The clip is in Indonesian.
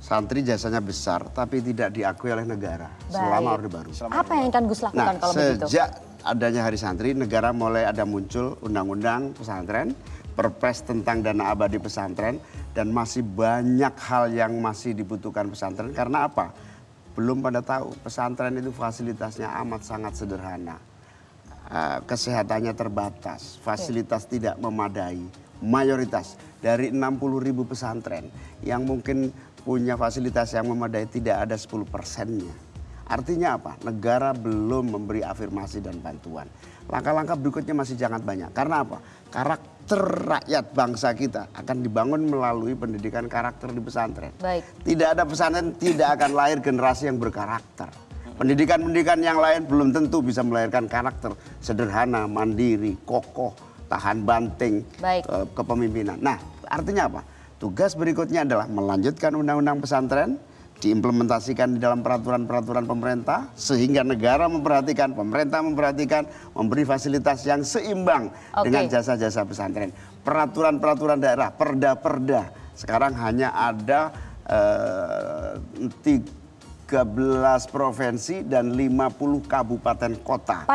Santri jasanya besar, tapi tidak diakui oleh negara Baik. selama Orde Baru. Selama Apa yang akan Gus lakukan nah, kalau sejak begitu? Sejak adanya Hari Santri, negara mulai ada muncul undang-undang pesantren, perpres tentang dana abadi pesantren, dan masih banyak hal yang masih dibutuhkan pesantren. Karena apa? Belum pada tahu pesantren itu fasilitasnya amat sangat sederhana eh, kesehatannya terbatas, fasilitas Oke. tidak memadai, mayoritas dari 60 ribu pesantren yang mungkin punya fasilitas yang memadai tidak ada 10 persennya. Artinya apa? Negara belum memberi afirmasi dan bantuan. Langkah-langkah berikutnya masih sangat banyak. Karena apa? Karakter rakyat bangsa kita akan dibangun melalui pendidikan karakter di pesantren. Baik. Tidak ada pesantren, tidak akan lahir generasi yang berkarakter. Pendidikan-pendidikan yang lain belum tentu bisa melahirkan karakter sederhana, mandiri, kokoh, tahan banting Baik. Eh, kepemimpinan. Nah, artinya apa? Tugas berikutnya adalah melanjutkan undang-undang pesantren, diimplementasikan di dalam peraturan-peraturan pemerintah sehingga negara memperhatikan, pemerintah memperhatikan, memberi fasilitas yang seimbang okay. dengan jasa-jasa pesantren. Peraturan-peraturan daerah, perda-perda. Sekarang hanya ada eh, tiga 13 provinsi dan 50 kabupaten kota.